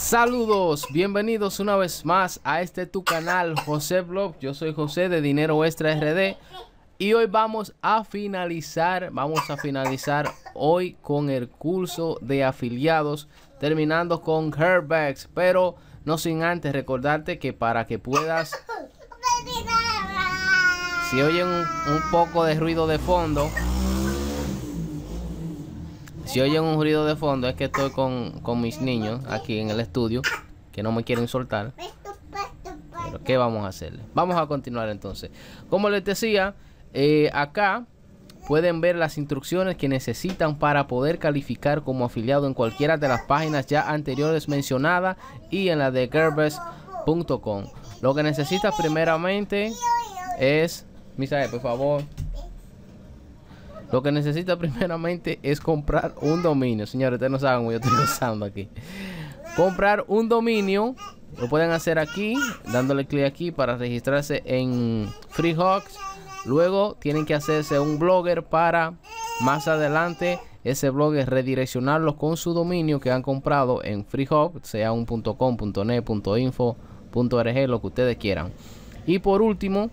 Saludos, bienvenidos una vez más a este tu canal José Blog. Yo soy José de Dinero Extra RD y hoy vamos a finalizar, vamos a finalizar hoy con el curso de afiliados, terminando con Herbags, pero no sin antes recordarte que para que puedas si oyen un poco de ruido de fondo, si oyen un ruido de fondo es que estoy con, mis niños aquí en el estudio que no me quieren soltar. Pero ¿qué vamos a hacer Vamos a continuar entonces. Como les decía, eh, acá pueden ver las instrucciones que necesitan para poder calificar como afiliado en cualquiera de las páginas ya anteriores mencionadas y en la de gerbes.com. Lo que necesitas primeramente es, misa por favor, lo que necesita primeramente es comprar un dominio. Señores, ustedes no saben cómo yo estoy usando aquí. Comprar un dominio. Lo pueden hacer aquí, dándole clic aquí para registrarse en Freehawks. Luego tienen que hacerse un blogger para más adelante ese blog es con su dominio que han comprado en FreeHub, sea un .com, .net, .info, .org, lo que ustedes quieran. Y por último,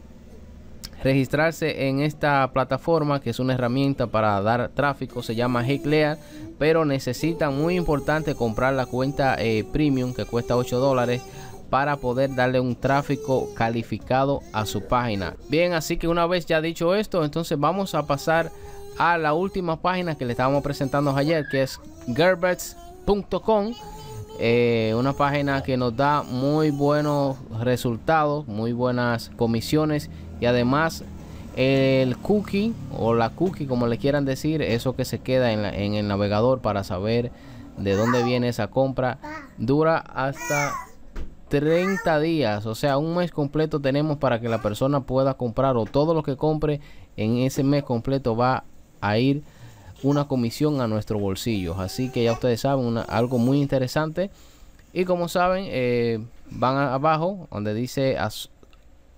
registrarse en esta plataforma que es una herramienta para dar tráfico se llama Heclear pero necesita muy importante comprar la cuenta eh, premium que cuesta 8 dólares para poder darle un tráfico calificado a su página bien así que una vez ya dicho esto entonces vamos a pasar a la última página que le estábamos presentando ayer que es gerberts.com eh, una página que nos da muy buenos resultados muy buenas comisiones y además el cookie o la cookie como le quieran decir eso que se queda en, el navegador para saber de dónde viene esa compra dura hasta 30 días, o sea, un mes completo tenemos para que la persona pueda comprar o todo lo que compre en ese mes completo va a ir una comisión a nuestro bolsillo. Así que ya ustedes saben, algo muy interesante. Y como saben, eh, van abajo donde dice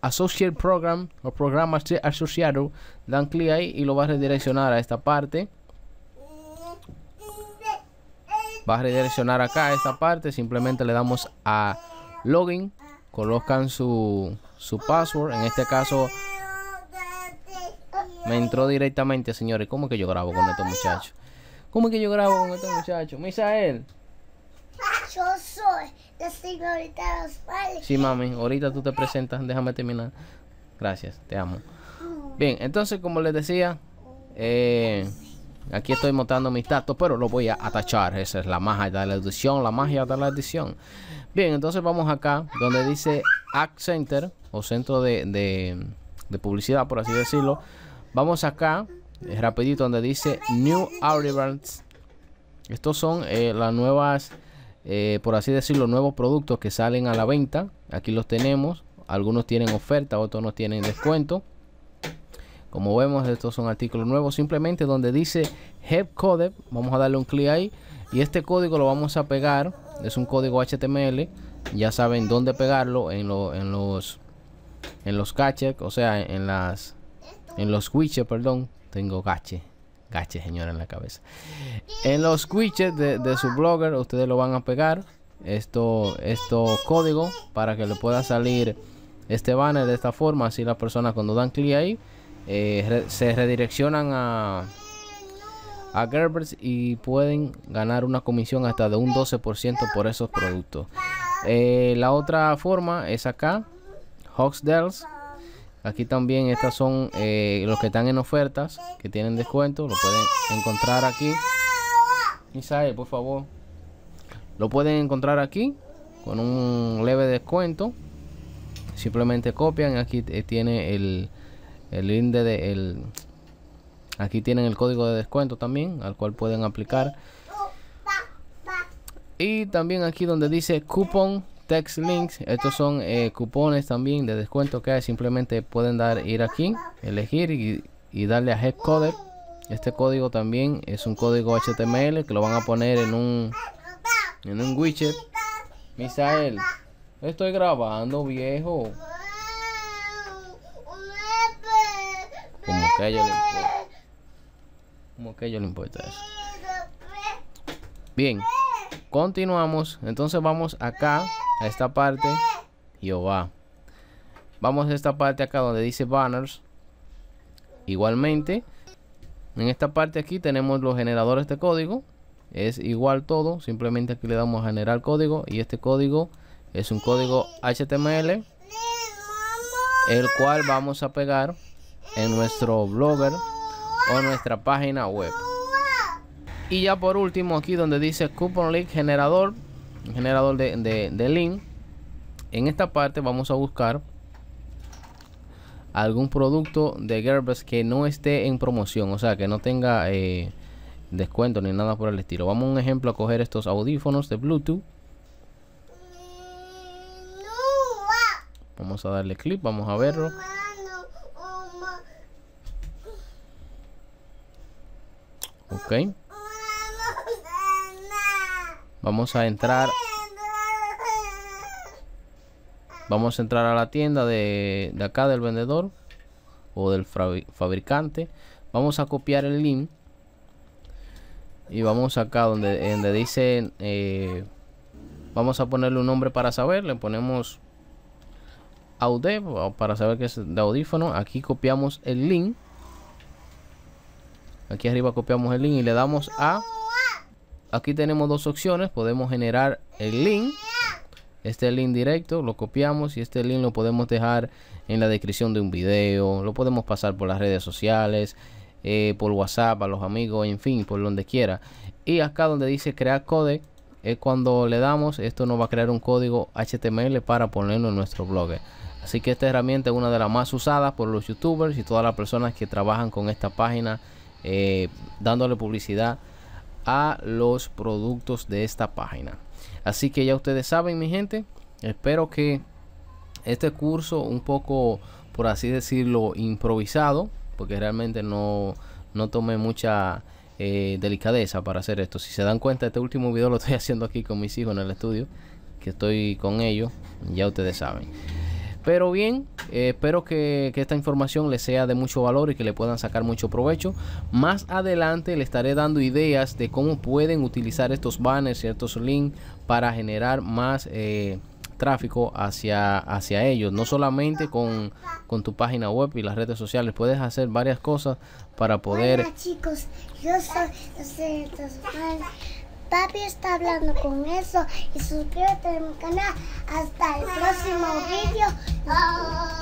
Associate Program o programa asociado, dan clic ahí y lo va a redireccionar a esta parte. Va a redireccionar acá a esta parte. Simplemente le damos a login. Colocan su, su password. En este caso me entró directamente, señores. ¿Cómo que yo grabo con estos muchachos? ¿Cómo que yo grabo con estos muchachos? Misael. Yo soy ahorita Sí, mami, ahorita tú te presentas, déjame terminar. Gracias, te amo. Bien, entonces como les decía, eh, aquí estoy montando mis datos, pero los voy a atachar. Esa es la magia de la edición, la magia de la edición. Bien, entonces vamos acá donde dice Act Center o centro de, de, publicidad, por así decirlo. Vamos acá, eh, rapidito, donde dice New Arrivals. Estos son eh, las nuevas eh, por así decirlo, nuevos productos que salen a la venta. Aquí los tenemos. Algunos tienen oferta, otros no tienen descuento. Como vemos, estos son artículos nuevos. Simplemente donde dice Help Code, vamos a darle un clic ahí. Y este código lo vamos a pegar. Es un código HTML. Ya saben dónde pegarlo en, en los en los caches, o sea, en las en los switches, perdón. Tengo cache. Cache, señora, en la cabeza. En los widgets de, su blogger, ustedes lo van a pegar. Esto, esto código para que le pueda salir este banner de esta forma. Así las personas cuando dan clic ahí eh, se redireccionan a, a Gerbers y pueden ganar una comisión hasta de un 12% por esos productos. Eh, la otra forma es acá, Hoxdells. Aquí también estas son eh, los que están en ofertas, que tienen descuento, lo pueden encontrar aquí. Isaiah, por favor. Lo pueden encontrar aquí con un leve descuento. Simplemente copian, aquí eh, tiene el, el link de, el, aquí tienen el código de descuento también, al cual pueden aplicar. Y también aquí donde dice cupón text links estos son eh, cupones también de descuento que hay simplemente pueden dar ir aquí elegir y, darle a head coder este código también es un código html que lo van a poner en un en un widget misael estoy grabando viejo como que a ellos le importa como que le importa eso bien continuamos entonces vamos acá a esta parte. va Vamos a esta parte acá donde dice banners. Igualmente, en esta parte aquí tenemos los generadores de código. Es igual todo, simplemente aquí le damos a generar código y este código es un código HTML el cual vamos a pegar en nuestro blogger o nuestra página web. Y ya por último aquí donde dice coupon link generador generador de, link en esta parte vamos a buscar algún producto de Gearbest que no esté en promoción, o sea, que no tenga eh, descuento ni nada por el estilo. Vamos un ejemplo a coger estos audífonos de Bluetooth. Vamos a darle clic, vamos a verlo. Ok. Vamos a entrar. Vamos a entrar a la tienda de, acá del vendedor o del fabricante. Vamos a copiar el link. Y vamos acá donde, donde dice... Eh, vamos a ponerle un nombre para saber. Le ponemos Aude para saber que es de audífono. Aquí copiamos el link. Aquí arriba copiamos el link y le damos a aquí tenemos dos opciones. Podemos generar el link. Este link directo lo copiamos y este link lo podemos dejar en la descripción de un video. Lo podemos pasar por las redes sociales, eh, por WhatsApp, a los amigos, en fin, por donde quiera. Y acá donde dice crear code es cuando le damos. Esto nos va a crear un código HTML para ponerlo en nuestro blog. Así que esta herramienta es una de las más usadas por los youtubers y todas las personas que trabajan con esta página eh, dándole publicidad los productos de esta página. Así que ya ustedes saben, mi gente, espero que este curso un poco, por así decirlo, improvisado, porque realmente no, no tomé mucha eh, delicadeza para hacer esto. Si se dan cuenta, este último video lo estoy haciendo aquí con mis hijos en el estudio, que estoy con ellos, ya ustedes saben. Pero bien, eh, espero que, esta información les sea de mucho valor y que le puedan sacar mucho provecho. Más adelante le estaré dando ideas de cómo pueden utilizar estos banners, ciertos links para generar más... Eh, tráfico hacia, hacia ellos. No solamente con, tu página web y las redes sociales, puedes hacer varias cosas para poder. chicos, papi está hablando con eso. Y suscríbete a mi canal. Hasta el próximo vídeo.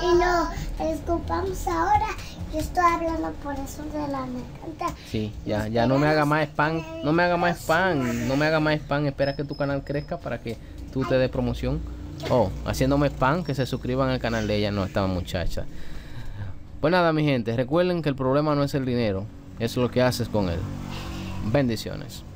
Y te escupamos ahora. Yo estoy hablando por eso de la mercanta. Sí, ya, ya no me haga más spam. No me haga más spam. No me haga más spam. Espera que tu canal crezca para que tú te dé promoción. Oh, haciéndome spam, que se suscriban al canal de ella, no estaba muchacha. Pues nada, mi gente, recuerden que el problema no es el dinero, es lo que haces con él. Bendiciones.